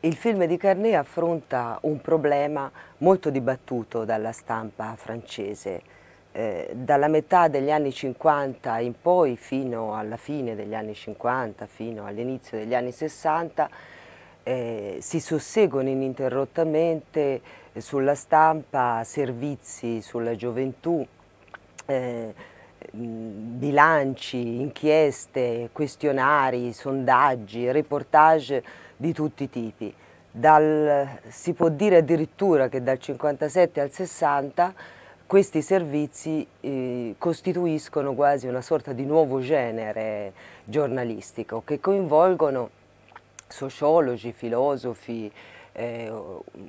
Il film di Carnet affronta un problema molto dibattuto dalla stampa francese. Eh, dalla metà degli anni 50 in poi, fino alla fine degli anni 50, fino all'inizio degli anni 60, eh, si susseguono ininterrottamente sulla stampa servizi sulla gioventù, eh, bilanci, inchieste, questionari, sondaggi, reportage di tutti i tipi. Dal, si può dire addirittura che dal 57 al 60 questi servizi eh, costituiscono quasi una sorta di nuovo genere giornalistico che coinvolgono sociologi, filosofi, eh,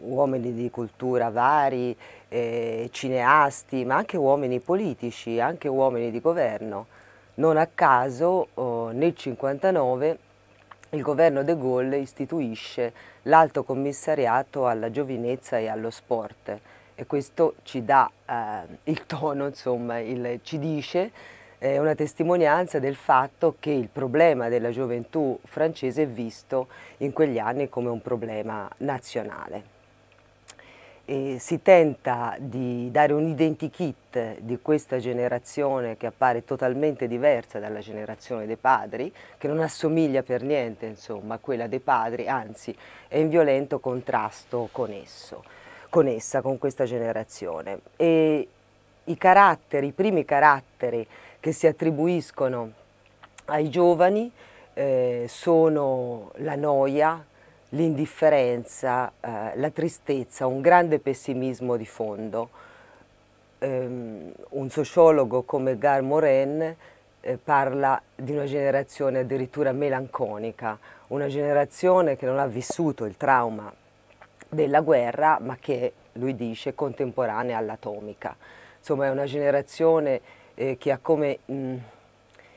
uomini di cultura vari, eh, cineasti, ma anche uomini politici, anche uomini di governo. Non a caso oh, nel 59 il governo De Gaulle istituisce l'Alto Commissariato alla Giovinezza e allo Sport e questo ci dà eh, il tono, insomma, il, ci dice, è eh, una testimonianza del fatto che il problema della gioventù francese è visto in quegli anni come un problema nazionale si tenta di dare un identikit di questa generazione che appare totalmente diversa dalla generazione dei padri, che non assomiglia per niente insomma, a quella dei padri, anzi è in violento contrasto con, esso, con essa, con questa generazione. E i caratteri, i primi caratteri che si attribuiscono ai giovani eh, sono la noia, l'indifferenza, eh, la tristezza, un grande pessimismo di fondo. Um, un sociologo come Gar Morin eh, parla di una generazione addirittura melanconica, una generazione che non ha vissuto il trauma della guerra ma che, lui dice, è contemporanea all'atomica. Insomma è una generazione eh, che ha come mh,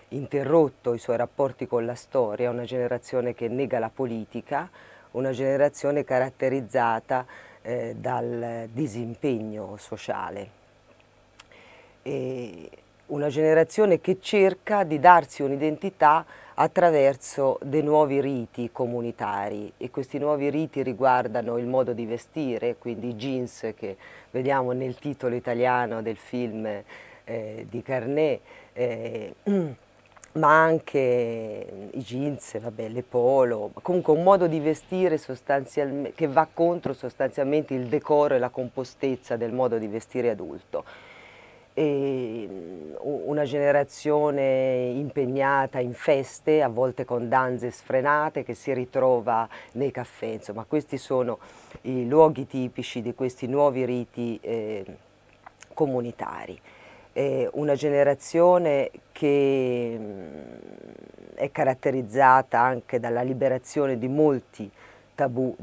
interrotto i suoi rapporti con la storia, una generazione che nega la politica, una generazione caratterizzata eh, dal disimpegno sociale. E una generazione che cerca di darsi un'identità attraverso dei nuovi riti comunitari e questi nuovi riti riguardano il modo di vestire, quindi i jeans che vediamo nel titolo italiano del film eh, di Carnet, eh, ma anche i jeans, vabbè, le polo, comunque un modo di vestire che va contro sostanzialmente il decoro e la compostezza del modo di vestire adulto. E mm, una generazione impegnata in feste, a volte con danze sfrenate, che si ritrova nei caffè, insomma questi sono i luoghi tipici di questi nuovi riti eh, comunitari eh, una generazione che mh, mm, è caratterizzata anche dalla liberazione di molti tabù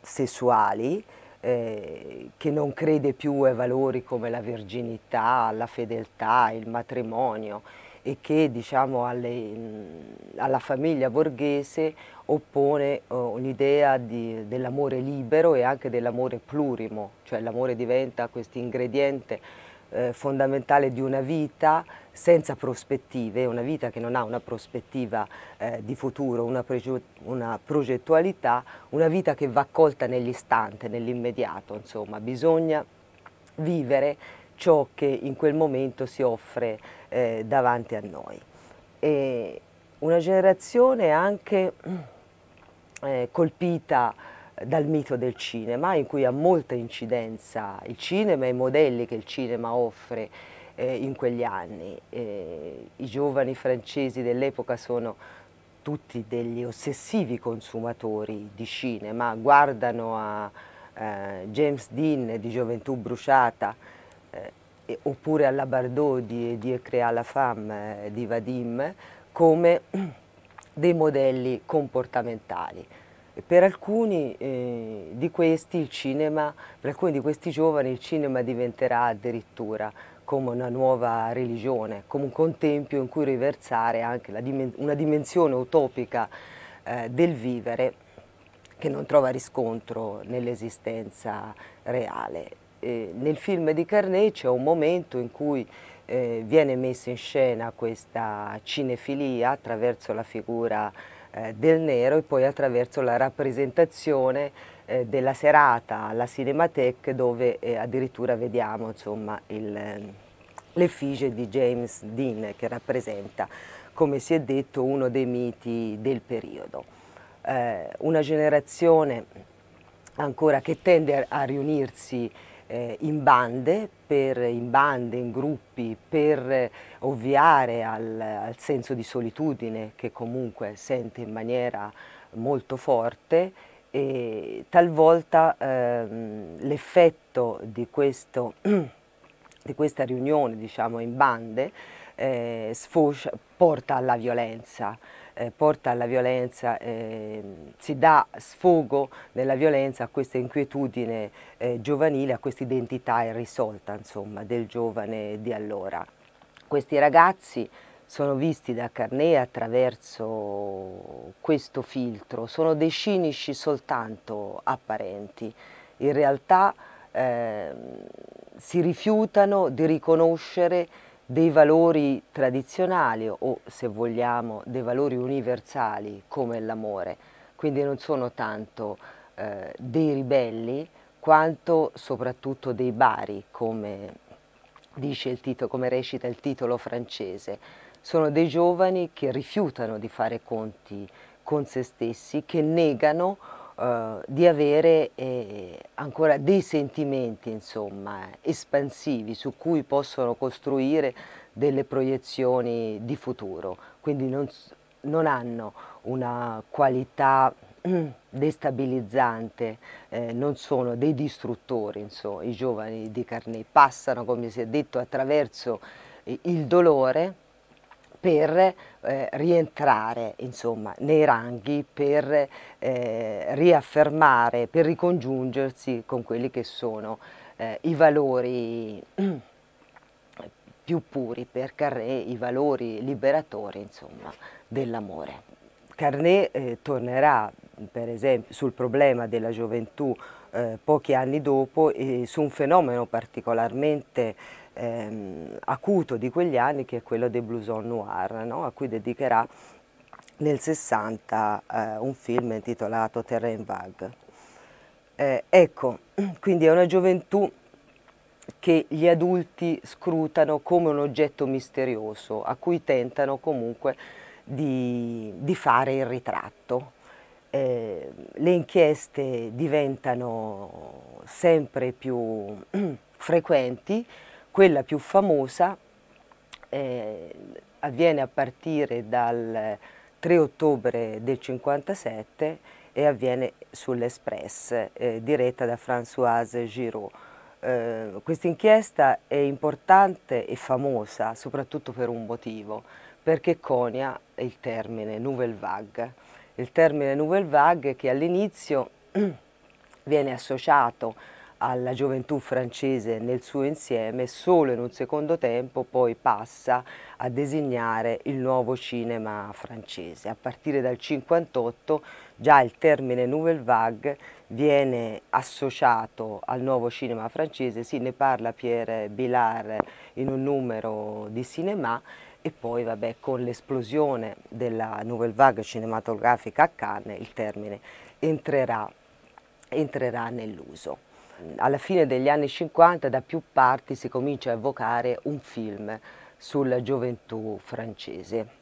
sessuali, eh, che non crede più ai valori come la virginità, la fedeltà, il matrimonio e che diciamo, alle, mm, alla famiglia borghese oppone oh, un'idea dell'amore libero e anche dell'amore plurimo, cioè l'amore diventa questo ingrediente eh, fondamentale di una vita senza prospettive, una vita che non ha una prospettiva eh, di futuro, una, una, progettualità, una vita che va colta nell'istante, nell'immediato, insomma, bisogna vivere ciò che in quel momento si offre eh, davanti a noi. E una generazione anche eh, colpita dal mito del cinema in cui ha molta incidenza il cinema e i modelli che il cinema offre eh, in quegli anni. Eh, I giovani francesi dell'epoca sono tutti degli ossessivi consumatori di cinema, guardano a eh, James Dean di Gioventù Bruciata eh, oppure alla Bardot di Dieu créa la femme eh, di Vadim come dei modelli comportamentali per alcuni eh, di questi il cinema, per alcuni di questi giovani il cinema diventerà addirittura come una nuova religione, come un contempio in cui riversare anche dimen una dimensione utopica eh, del vivere che non trova riscontro nell'esistenza reale. Eh, nel film di Carnet c'è un momento in cui eh, viene messa in scena questa cinefilia attraverso la figura eh, del nero e poi attraverso la rappresentazione eh, della serata alla Cinemathèque dove eh, addirittura vediamo insomma, ehm, l'effigie di James Dean che rappresenta, come si è detto, uno dei miti del periodo. Eh, una generazione ancora che tende a, a riunirsi eh, in bande, per, in bande, in gruppi, per eh, ovviare al, al senso di solitudine che comunque sente in maniera molto forte e talvolta ehm, l'effetto di, di, questa riunione diciamo, in bande eh, sfocia, porta alla violenza eh, porta alla violenza, eh, si dà sfogo nella violenza a questa inquietudine eh, giovanile, a questa identità irrisolta insomma, del giovane di allora. Questi ragazzi sono visti da Carné attraverso questo filtro, sono dei cinici soltanto apparenti, in realtà ehm, si rifiutano di riconoscere dei valori tradizionali o se vogliamo dei valori universali come l'amore, quindi non sono tanto eh, dei ribelli quanto soprattutto dei bari come dice il titolo, come recita il titolo francese, sono dei giovani che rifiutano di fare conti con se stessi, che negano eh, di avere eh, ancora dei sentimenti insomma, espansivi su cui possono costruire delle proiezioni di futuro, quindi non, non hanno una qualità mm, destabilizzante, eh, non sono dei distruttori, insomma, i giovani di Carnet passano, come si è detto, attraverso eh, il dolore per eh, rientrare insomma, nei ranghi, per eh, riaffermare, per ricongiungersi con quelli che sono eh, i valori più puri per Carré, i valori liberatori dell'amore. Carné eh, tornerà per esempio sul problema della gioventù eh, pochi anni dopo e eh, su un fenomeno particolarmente ehm, acuto di quegli anni che è quello dei blueson noir, no? a cui dedicherà nel 60 eh, un film intitolato Terrain Vague. Eh, ecco, quindi è una gioventù che gli adulti scrutano come un oggetto misterioso a cui tentano comunque di, di fare il ritratto. Eh, le inchieste diventano sempre più frequenti quella più famosa eh, avviene a partire dal 3 ottobre del 57 e avviene sull'Express, eh, diretta da Françoise Giraud. Eh, Questa inchiesta è importante e famosa soprattutto per un motivo, perché conia il termine Nouvelle Vague. Il termine Nouvelle Vague che all'inizio viene associato alla gioventù francese nel suo insieme, solo in un secondo tempo poi passa a designare il nuovo cinema francese. A partire dal 1958 già il termine Nouvelle Vague viene associato al nuovo cinema francese, sì, ne parla Pierre Bilard in un numero di cinema e poi vabbè, con l'esplosione della Nouvelle Vague cinematografica a Cannes il termine entrerà, entrerà nell'uso alla fine degli anni 50 da più parti si comincia a evocare un film sulla gioventù francese.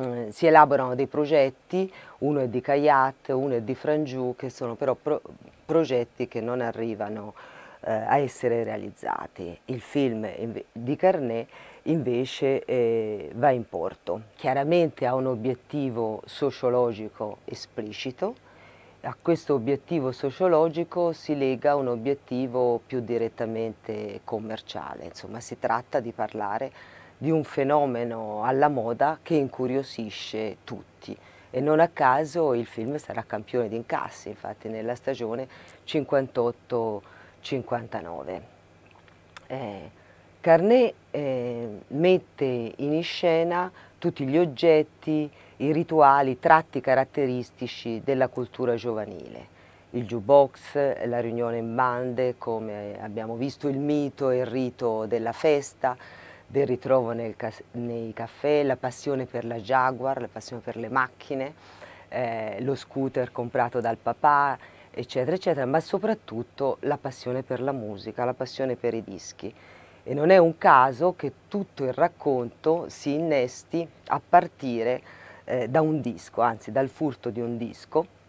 Mm, si elaborano dei progetti, uno è di Caillat, uno è di Frangiù, che sono però pro progetti che non arrivano eh, a essere realizzati. Il film di Carnet invece eh, va in porto. Chiaramente ha un obiettivo sociologico esplicito, a questo obiettivo sociologico si lega un obiettivo più direttamente commerciale, insomma si tratta di parlare di un fenomeno alla moda che incuriosisce tutti e non a caso il film sarà campione di incassi, infatti nella stagione 58-59. Eh, Carnet eh, mette in scena tutti gli oggetti, i rituali, i tratti caratteristici della cultura giovanile. Il jukebox, la riunione in bande, come abbiamo visto il mito e il rito della festa, del ritrovo nei caffè, la passione per la Jaguar, la passione per le macchine, eh, lo scooter comprato dal papà, eccetera, eccetera, ma soprattutto la passione per la musica, la passione per i dischi. E non è un caso che tutto il racconto si innesti a partire eh, da un disco, anzi dal furto di un disco,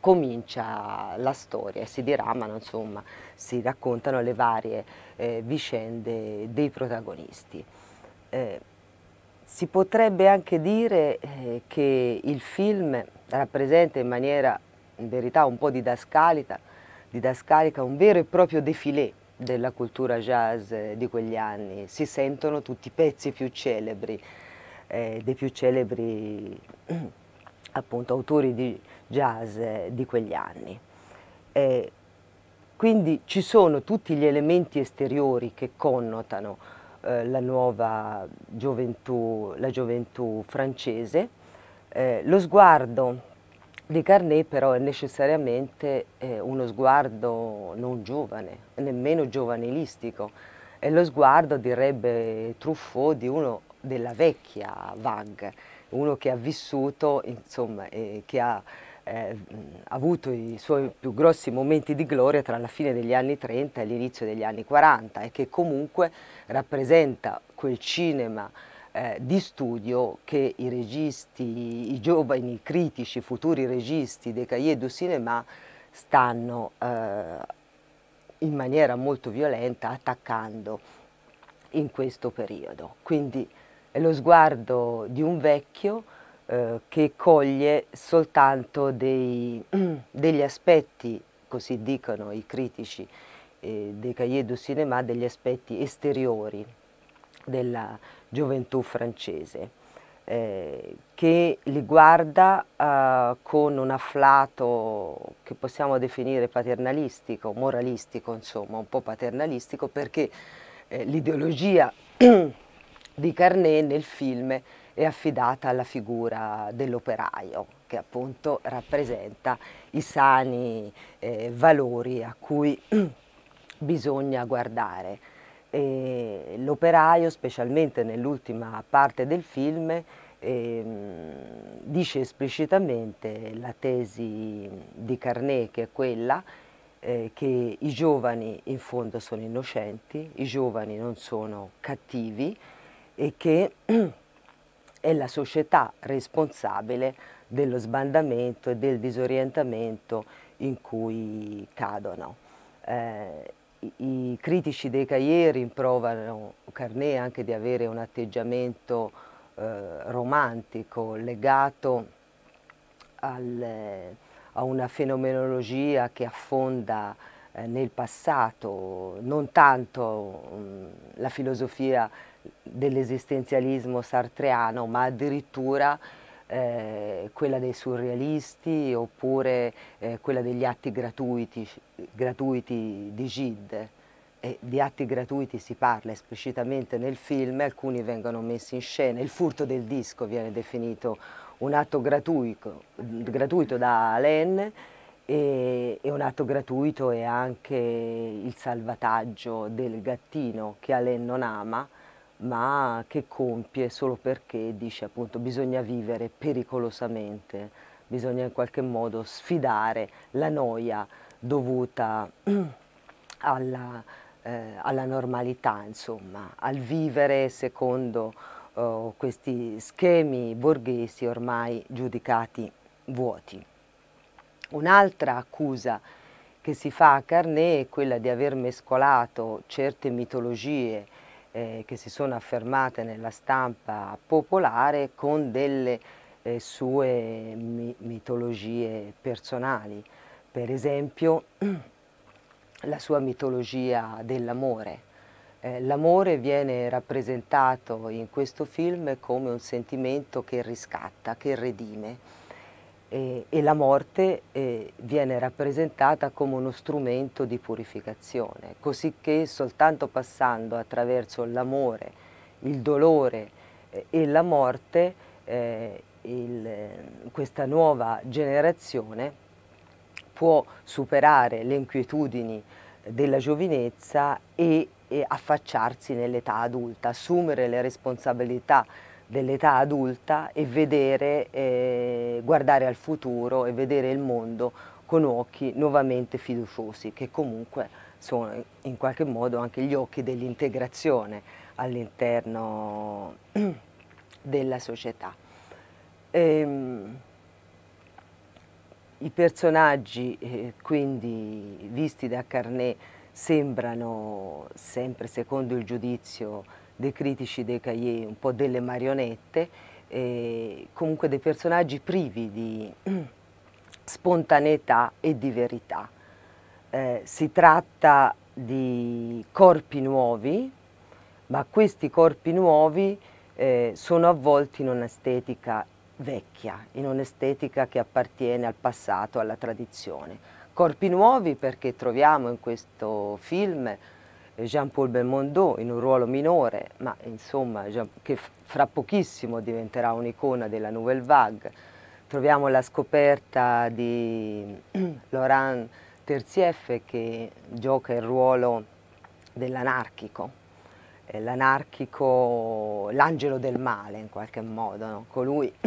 comincia la storia e si diramano, insomma, si raccontano le varie eh, vicende dei protagonisti. Eh, si potrebbe anche dire eh, che il film rappresenta in maniera, in verità, un po' didascalica, didascalica un vero e proprio defilé della cultura jazz eh, di quegli anni. Si sentono tutti i pezzi più celebri, eh, dei più celebri appunto, autori di jazz eh, di quegli anni. Eh, quindi ci sono tutti gli elementi esteriori che connotano eh, la nuova gioventù, la gioventù francese. Eh, lo sguardo di Carnet però è necessariamente eh, uno sguardo non giovane, nemmeno giovanilistico, è lo sguardo, direbbe Truffaut, di uno della vecchia VAG, uno che ha vissuto, insomma, eh, che ha eh, avuto i suoi più grossi momenti di gloria tra la fine degli anni 30 e l'inizio degli anni 40 e che comunque rappresenta quel cinema eh, di studio che i registi, i giovani critici, futuri registi dei Cahiers du Cinéma stanno eh, in maniera molto violenta attaccando in questo periodo. Quindi è lo sguardo di un vecchio eh, che coglie soltanto dei, degli aspetti, così dicono i critici eh, dei Cahiers du Cinéma, degli aspetti esteriori della gioventù francese. Eh, che li guarda eh, con un afflato che possiamo definire paternalistico, moralistico, insomma, un po' paternalistico, perché eh, l'ideologia di Carnet nel film è affidata alla figura dell'operaio che appunto rappresenta i sani eh, valori a cui bisogna guardare. l'operaio, specialmente nell'ultima parte del film, eh, dice esplicitamente la tesi di Carnet che è quella eh, che i giovani in fondo sono innocenti, i giovani non sono cattivi, e che è la società responsabile dello sbandamento e del disorientamento in cui cadono. Eh, i, I critici dei Cahiers rimproverano Carnet anche di avere un atteggiamento eh, romantico legato al, eh, a una fenomenologia che affonda eh, nel passato, non tanto mm, la filosofia dell'esistenzialismo sartreano, ma addirittura eh, quella dei surrealisti oppure eh, quella degli atti gratuiti, gratuiti di Gide. E di atti gratuiti si parla esplicitamente nel film, alcuni vengono messi in scena, il furto del disco viene definito un atto gratuito, gratuito da Alain e, e, un atto gratuito è anche il salvataggio del gattino che Alain non ama ma che compie solo perché dice appunto bisogna vivere pericolosamente, bisogna in qualche modo sfidare la noia dovuta alla, eh, alla normalità, insomma, al vivere secondo eh, questi schemi borghesi ormai giudicati vuoti. Un'altra accusa che si fa a Carnet è quella di aver mescolato certe mitologie eh, che si sono affermate nella stampa popolare con delle eh, sue mi mitologie personali. Per esempio la sua mitologia dell'amore. Eh, L'amore viene rappresentato in questo film come un sentimento che riscatta, che redime e, e la morte eh, viene rappresentata come uno strumento di purificazione, così che soltanto passando attraverso l'amore, il dolore eh, e la morte eh, il, eh, questa nuova generazione può superare le inquietudini della giovinezza e, e affacciarsi nell'età adulta, assumere le responsabilità dell'età adulta e vedere, eh, guardare al futuro e vedere il mondo con occhi nuovamente fiduciosi, che comunque sono in qualche modo anche gli occhi dell'integrazione all'interno della società. Ehm, I personaggi eh, quindi visti da Carnet sembrano sempre secondo il giudizio dei critici dei Cahiers, un po' delle marionette, eh, comunque dei personaggi privi di spontaneità e di verità. Eh, si tratta di corpi nuovi, ma questi corpi nuovi eh, sono avvolti in un'estetica vecchia, in un'estetica che appartiene al passato, alla tradizione. Corpi nuovi perché troviamo in questo film Jean-Paul Belmondo in un ruolo minore, ma insomma che fra pochissimo diventerà un'icona della Nouvelle Vague. Troviamo la scoperta di Laurent Terzieff che gioca il ruolo dell'anarchico, eh, l'anarchico, l'angelo del male in qualche modo, no? colui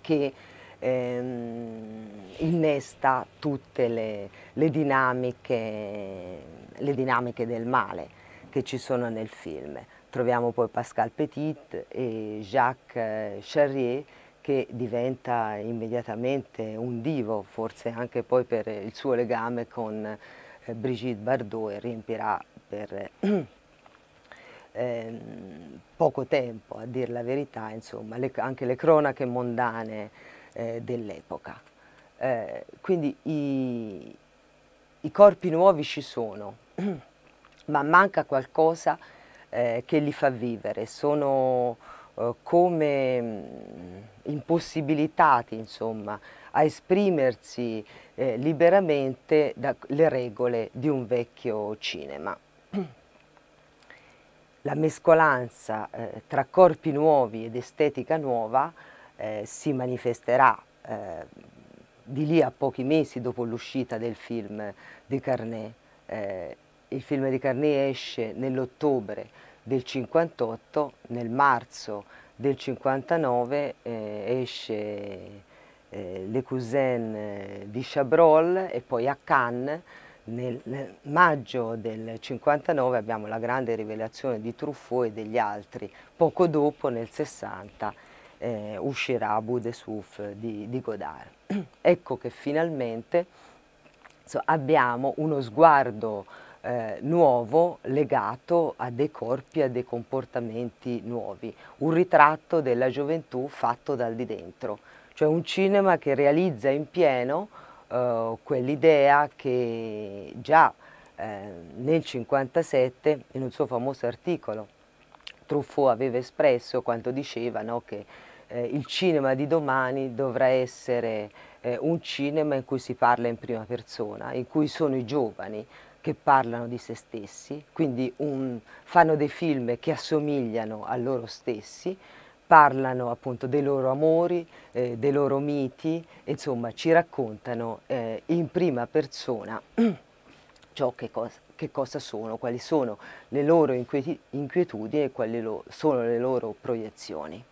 che ehm, innesta tutte le, le, dinamiche, le dinamiche del male che ci sono nel film. Troviamo poi Pascal Petit e Jacques eh, Charrier che diventa immediatamente un divo, forse anche poi per il suo legame con eh, Brigitte Bardot e riempirà per eh, ehm, poco tempo, a dire la verità, insomma, le, anche le cronache mondane eh, dell'epoca. Eh, quindi i, i, corpi nuovi ci sono, ma manca qualcosa eh, che li fa vivere, sono eh, come mm, impossibilitati insomma, a esprimersi eh, liberamente dalle regole di un vecchio cinema la mescolanza eh, tra corpi nuovi ed estetica nuova eh, si manifesterà eh, di lì a pochi mesi dopo l'uscita del film di Carnet. Eh, il film di Carnet esce nell'ottobre del 58, nel marzo del 59 eh, esce eh, Le Cousines eh, di Chabrol e poi a Cannes nel maggio del 59 abbiamo la grande rivelazione di Truffaut e degli altri, poco dopo nel 60 eh, uscirà Abu Desuf di, di Godard. Ecco che finalmente so, abbiamo uno sguardo eh, nuovo legato a dei corpi, a dei comportamenti nuovi, un ritratto della gioventù fatto dal di dentro, cioè un cinema che realizza in pieno eh, quell'idea che già eh, nel 57 in un suo famoso articolo, Truffaut aveva espresso quando diceva no, che eh, il cinema di domani dovrà essere eh, un cinema in cui si parla in prima persona, in cui sono i giovani che parlano di se stessi, quindi un, fanno dei film che assomigliano a loro stessi, parlano appunto dei loro amori, eh, dei loro miti, insomma ci raccontano eh, in prima persona ciò che cosa, che cosa sono, quali sono le loro inquietudini e quali lo, sono le loro proiezioni.